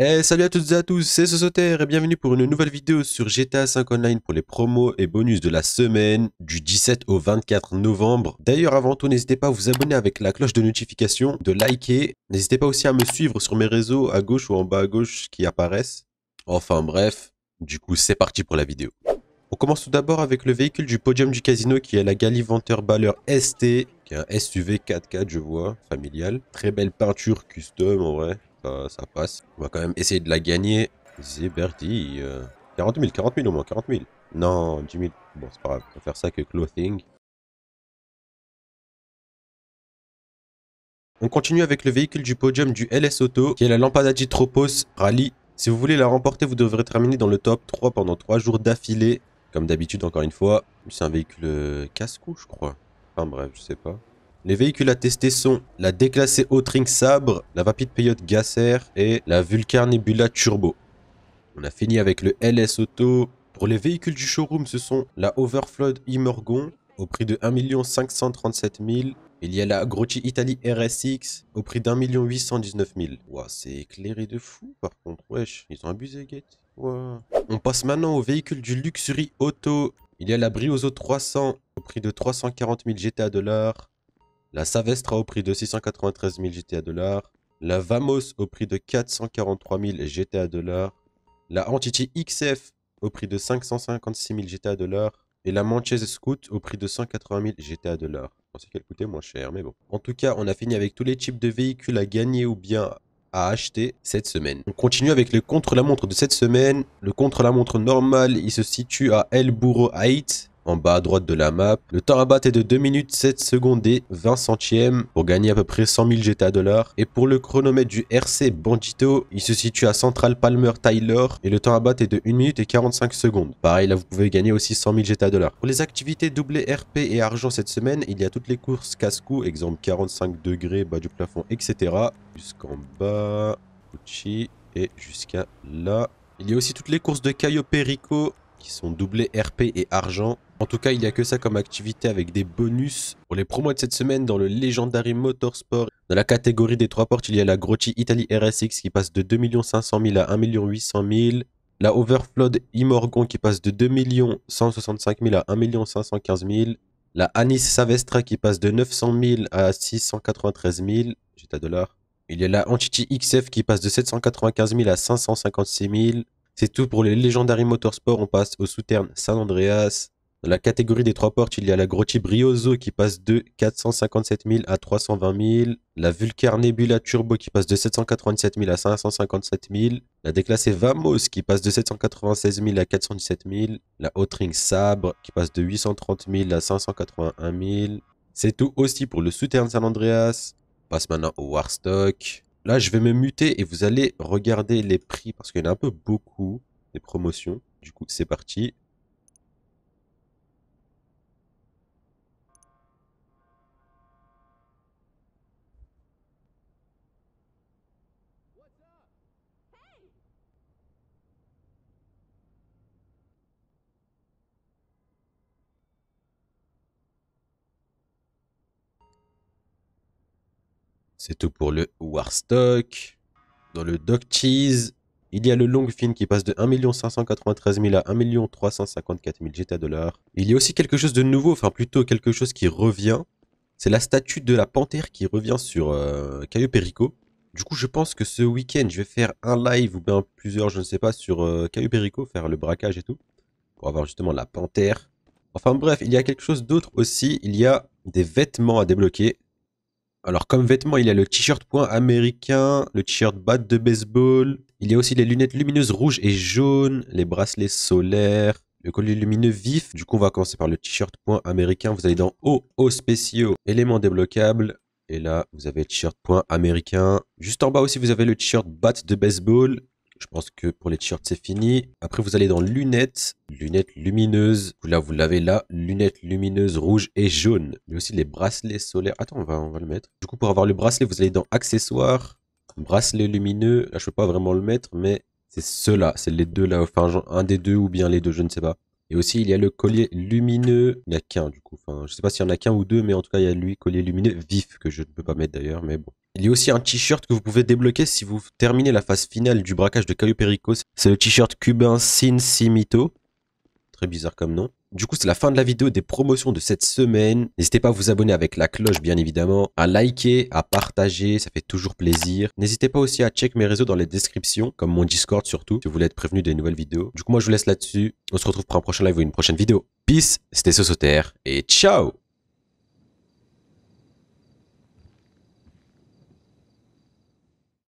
Eh, salut à toutes et à tous, c'est Sosoter et bienvenue pour une nouvelle vidéo sur GTA 5 Online pour les promos et bonus de la semaine du 17 au 24 novembre. D'ailleurs, avant tout, n'hésitez pas à vous abonner avec la cloche de notification, de liker. N'hésitez pas aussi à me suivre sur mes réseaux à gauche ou en bas à gauche qui apparaissent. Enfin bref, du coup, c'est parti pour la vidéo. On commence tout d'abord avec le véhicule du podium du casino qui est la Galivanteur Baller ST, qui est un SUV 4x4 je vois, familial. Très belle peinture custom en vrai. Bah, ça, passe. On va quand même essayer de la gagner. Zeberdi. 40 000, 40 000 au moins, 40 000. Non, 10 000. Bon, c'est pas grave. On va faire ça que clothing. On continue avec le véhicule du podium du LS Auto, qui est la Lampadagi Tropos Rally. Si vous voulez la remporter, vous devrez terminer dans le top 3 pendant 3 jours d'affilée. Comme d'habitude, encore une fois, c'est un véhicule euh, casse-cou, je crois. Enfin bref, je sais pas. Les véhicules à tester sont la déclassée O-Tring Sabre, la Vapid Peyote Gasser et la Vulcar Nebula Turbo. On a fini avec le LS Auto. Pour les véhicules du showroom, ce sont la Overflood Imorgon au prix de 1 537 000. Il y a la Grotti Italy RSX au prix de million 819 000. c'est éclairé de fou par contre. Wesh, ils ont abusé, Gate. On passe maintenant aux véhicules du Luxury Auto. Il y a la Briozo 300 au prix de 340 000 GTA dollars. La Savestra au prix de 693 000 GTA dollars. La Vamos au prix de 443 000 GTA dollars. La Entity XF au prix de 556 000 GTA dollars. Et la Manchester Scout au prix de 180 000 GTA dollars. Je pensais qu'elle coûtait moins cher, mais bon. En tout cas, on a fini avec tous les types de véhicules à gagner ou bien à acheter cette semaine. On continue avec le contre-la-montre de cette semaine. Le contre-la-montre normal, il se situe à El Burro Heights en bas à droite de la map. Le temps à battre est de 2 minutes 7 secondes et 20 centièmes pour gagner à peu près 100 000 GTA dollars. Et pour le chronomètre du RC Bandito, il se situe à Central Palmer Tyler et le temps à battre est de 1 minute et 45 secondes. Pareil, là vous pouvez gagner aussi 100 000 GTA dollars. Pour les activités doublées RP et argent cette semaine, il y a toutes les courses casse-cou, exemple 45 degrés, bas du plafond, etc. Jusqu'en bas, Gucci et jusqu'à là. Il y a aussi toutes les courses de Caio Perico qui sont doublées RP et argent. En tout cas, il n'y a que ça comme activité avec des bonus. Pour les promos de cette semaine, dans le Legendary Motorsport, dans la catégorie des trois portes, il y a la Grotti Italy RSX qui passe de 2 500 000 à 1 800 000. La Overflood Imorgon qui passe de 2 165 000 à 1 515 000. La Anis Savestra qui passe de 900 000 à 693 000. J'ai Il y a la Entity XF qui passe de 795 000 à 556 000. C'est tout pour les Legendary Motorsport. On passe au Souterne San Andreas. Dans la catégorie des trois portes, il y a la Grotti Briozo qui passe de 457 000 à 320 000. La Vulcar Nebula Turbo qui passe de 787 000 à 557 000. La déclassée Vamos qui passe de 796 000 à 417 000. La Hotring Sabre qui passe de 830 000 à 581 000. C'est tout aussi pour le Souterne San Andreas. On passe maintenant au Warstock. Là, je vais me muter et vous allez regarder les prix parce qu'il y en a un peu beaucoup des promotions. Du coup, c'est parti. C'est tout pour le Warstock. Dans le Doc Cheese, il y a le long fin qui passe de 1 593 000 à 1 354 000 GTA dollars. Il y a aussi quelque chose de nouveau, enfin plutôt quelque chose qui revient. C'est la statue de la panthère qui revient sur euh, Caillou Perico. Du coup, je pense que ce week-end, je vais faire un live ou bien plusieurs, je ne sais pas, sur euh, Caillou Perico, faire le braquage et tout. Pour avoir justement la panthère. Enfin bref, il y a quelque chose d'autre aussi. Il y a des vêtements à débloquer. Alors, comme vêtement, il y a le t-shirt point américain, le t-shirt bat de baseball. Il y a aussi les lunettes lumineuses rouges et jaunes, les bracelets solaires, le collier lumineux vif. Du coup, on va commencer par le t-shirt point américain. Vous allez dans haut, haut spéciaux, éléments débloquables. Et là, vous avez le t-shirt point américain. Juste en bas aussi, vous avez le t-shirt bat de baseball. Je pense que pour les t-shirts, c'est fini. Après, vous allez dans lunettes, lunettes lumineuses. Là, vous l'avez là, lunettes lumineuses rouges et jaunes. Mais aussi les bracelets solaires. Attends, on va, on va le mettre. Du coup, pour avoir le bracelet, vous allez dans accessoires, bracelet lumineux. Là, je peux pas vraiment le mettre, mais c'est ceux-là. C'est les deux là. Enfin, un des deux ou bien les deux, je ne sais pas. Et aussi, il y a le collier lumineux. Il n'y a qu'un, du coup. Enfin, je sais pas s'il y en a qu'un ou deux, mais en tout cas, il y a lui, collier lumineux vif, que je ne peux pas mettre d'ailleurs, mais bon. Il y a aussi un t-shirt que vous pouvez débloquer si vous terminez la phase finale du braquage de Caio Perico. C'est le t-shirt cubain Sin Simito. Très bizarre comme nom. Du coup, c'est la fin de la vidéo des promotions de cette semaine. N'hésitez pas à vous abonner avec la cloche, bien évidemment, à liker, à partager, ça fait toujours plaisir. N'hésitez pas aussi à check mes réseaux dans les descriptions, comme mon Discord surtout, si vous voulez être prévenu des nouvelles vidéos. Du coup, moi, je vous laisse là-dessus. On se retrouve pour un prochain live ou une prochaine vidéo. Peace, c'était Sosoter, et ciao